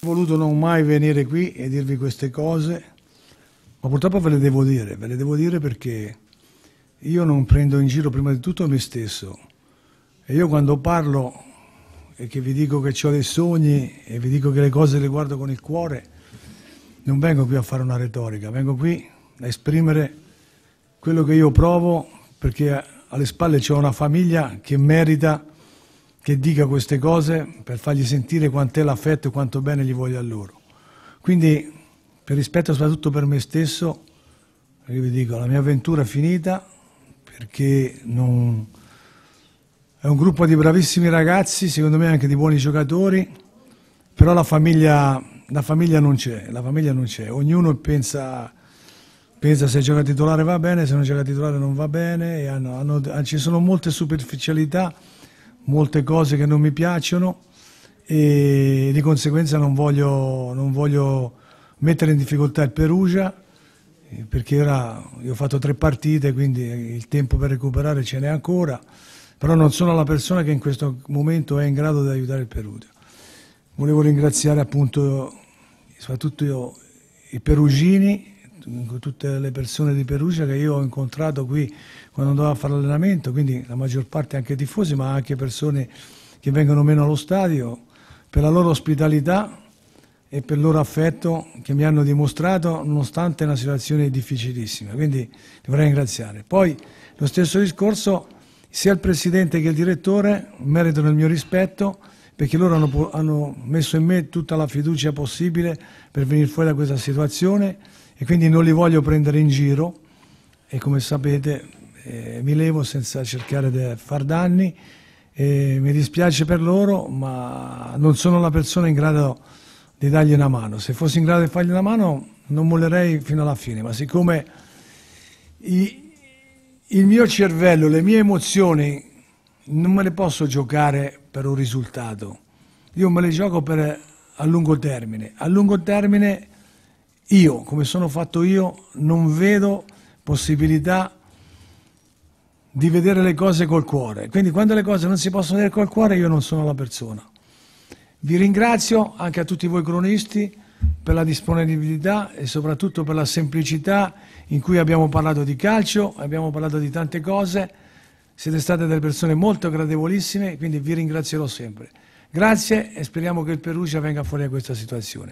voluto non mai venire qui e dirvi queste cose, ma purtroppo ve le devo dire, ve le devo dire perché io non prendo in giro prima di tutto me stesso. E io quando parlo e che vi dico che ho dei sogni e vi dico che le cose le guardo con il cuore, non vengo qui a fare una retorica, vengo qui a esprimere quello che io provo perché alle spalle c'è una famiglia che merita che dica queste cose per fargli sentire quant'è l'affetto e quanto bene gli voglio a loro. Quindi, per rispetto soprattutto per me stesso, io vi dico, la mia avventura è finita perché non... è un gruppo di bravissimi ragazzi, secondo me anche di buoni giocatori, però la famiglia, la famiglia non c'è, la famiglia non c'è. Ognuno pensa pensa se gioca titolare va bene, se non gioca titolare non va bene, hanno, hanno, ci sono molte superficialità molte cose che non mi piacciono e di conseguenza non voglio, non voglio mettere in difficoltà il Perugia eh, perché ora io ho fatto tre partite quindi il tempo per recuperare ce n'è ancora però non sono la persona che in questo momento è in grado di aiutare il Perugia volevo ringraziare appunto soprattutto io, i perugini tutte le persone di Perugia che io ho incontrato qui quando andavo a fare allenamento, quindi la maggior parte anche tifosi, ma anche persone che vengono meno allo stadio, per la loro ospitalità e per il loro affetto che mi hanno dimostrato nonostante una situazione difficilissima, quindi li vorrei ringraziare. Poi lo stesso discorso sia il Presidente che il Direttore meritano il mio rispetto perché loro hanno, hanno messo in me tutta la fiducia possibile per venire fuori da questa situazione e quindi non li voglio prendere in giro e come sapete eh, mi levo senza cercare di far danni e mi dispiace per loro ma non sono la persona in grado di dargli una mano se fossi in grado di fargli una mano non mollerei fino alla fine ma siccome i, il mio cervello le mie emozioni non me le posso giocare per un risultato io me le gioco per, a lungo termine a lungo termine io, come sono fatto io, non vedo possibilità di vedere le cose col cuore. Quindi quando le cose non si possono vedere col cuore io non sono la persona. Vi ringrazio anche a tutti voi cronisti per la disponibilità e soprattutto per la semplicità in cui abbiamo parlato di calcio, abbiamo parlato di tante cose, siete state delle persone molto gradevolissime, quindi vi ringrazierò sempre. Grazie e speriamo che il Perugia venga fuori da questa situazione.